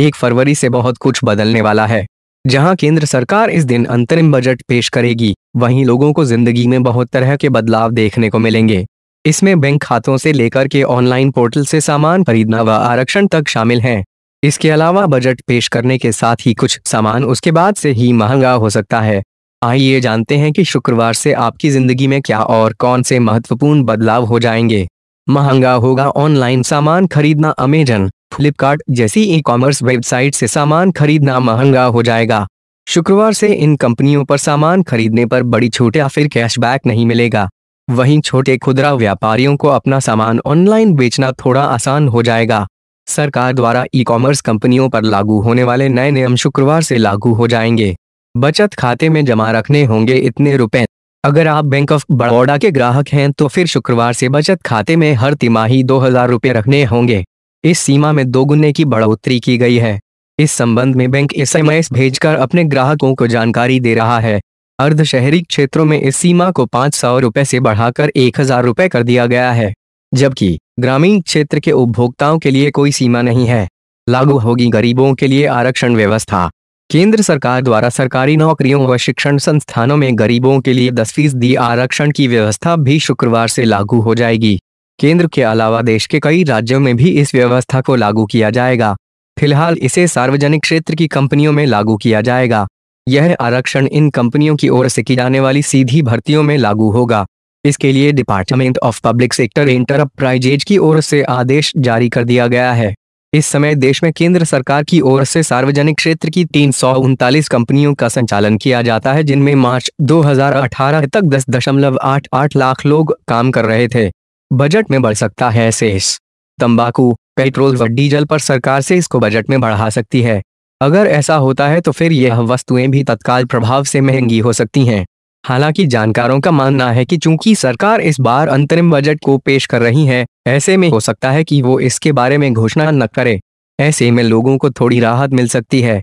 एक फरवरी से बहुत कुछ बदलने वाला है जहां केंद्र सरकार इस दिन अंतरिम बजट पेश करेगी वहीं लोगों को जिंदगी में बहुत तरह के बदलाव देखने को मिलेंगे इसमें बैंक खातों से लेकर के ऑनलाइन पोर्टल से सामान खरीदना व आरक्षण तक शामिल है इसके अलावा बजट पेश करने के साथ ही कुछ सामान उसके बाद से ही महंगा हो सकता है आइए जानते हैं कि शुक्रवार से आपकी जिंदगी में क्या और कौन से महत्वपूर्ण बदलाव हो जाएंगे महंगा होगा ऑनलाइन सामान खरीदना अमेजन फ्लिपकार्ट जैसी ई कॉमर्स वेबसाइट से सामान खरीदना महंगा हो जाएगा शुक्रवार से इन कंपनियों पर सामान खरीदने पर बड़ी छूट या फिर कैशबैक नहीं मिलेगा वहीं छोटे खुदरा व्यापारियों को अपना सामान ऑनलाइन बेचना थोड़ा आसान हो जाएगा सरकार द्वारा ई कॉमर्स कंपनियों पर लागू होने वाले नए नियम शुक्रवार से लागू हो जाएंगे बचत खाते में जमा रखने होंगे इतने रुपए अगर आप बैंक ऑफ बड़ौदा के ग्राहक हैं तो फिर शुक्रवार से बचत खाते में हर तिमाही दो हजार रुपये रखने होंगे इस सीमा में दोगुने की बढ़ोतरी की गई है इस संबंध में बैंक एसएमएस भेजकर अपने ग्राहकों को जानकारी दे रहा है अर्ध शहरी क्षेत्रों में इस सीमा को पाँच सौ रुपये से बढ़ाकर एक हजार रुपये कर दिया गया है जबकि ग्रामीण क्षेत्र के उपभोक्ताओं के लिए कोई सीमा नहीं है लागू होगी गरीबों के लिए आरक्षण व्यवस्था केंद्र सरकार द्वारा सरकारी नौकरियों व शिक्षण संस्थानों में गरीबों के लिए दस फीसदी आरक्षण की व्यवस्था भी शुक्रवार से लागू हो जाएगी केंद्र के अलावा देश के कई राज्यों में भी इस व्यवस्था को लागू किया जाएगा फिलहाल इसे सार्वजनिक क्षेत्र की कंपनियों में लागू किया जाएगा यह आरक्षण इन कंपनियों की ओर से की जाने वाली सीधी भर्तियों में लागू होगा इसके लिए department of public sector enterprises की ओर से आदेश जारी कर दिया गया है इस समय देश में केंद्र सरकार की ओर से सार्वजनिक क्षेत्र की तीन कंपनियों का संचालन किया जाता है जिनमें मार्च 2018 तक 10.88 लाख लोग काम कर रहे थे बजट में बढ़ सकता है सेस तंबाकू पेट्रोल व डीजल पर सरकार से इसको बजट में बढ़ा सकती है अगर ऐसा होता है तो फिर यह वस्तुएं भी तत्काल प्रभाव से महंगी हो सकती हैं हालांकि जानकारों का मानना है कि चूंकि सरकार इस बार अंतरिम बजट को पेश कर रही है ऐसे में हो सकता है कि वो इसके बारे में घोषणा न करे ऐसे में लोगों को थोड़ी राहत मिल सकती है